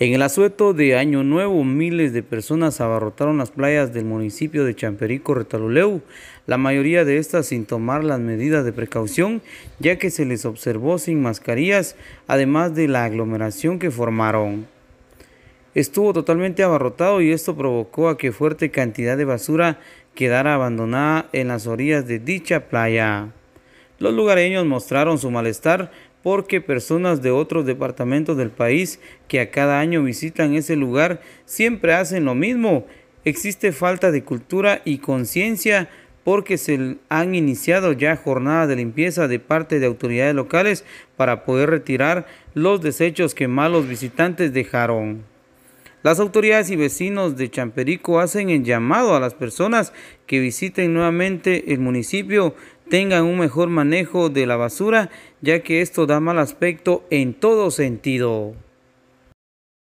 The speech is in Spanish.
En el asueto de Año Nuevo, miles de personas abarrotaron las playas del municipio de Champerico Retaluleu, la mayoría de estas sin tomar las medidas de precaución, ya que se les observó sin mascarillas, además de la aglomeración que formaron. Estuvo totalmente abarrotado y esto provocó a que fuerte cantidad de basura quedara abandonada en las orillas de dicha playa. Los lugareños mostraron su malestar porque personas de otros departamentos del país que a cada año visitan ese lugar siempre hacen lo mismo. Existe falta de cultura y conciencia porque se han iniciado ya jornadas de limpieza de parte de autoridades locales para poder retirar los desechos que malos visitantes dejaron. Las autoridades y vecinos de Champerico hacen el llamado a las personas que visiten nuevamente el municipio tengan un mejor manejo de la basura, ya que esto da mal aspecto en todo sentido.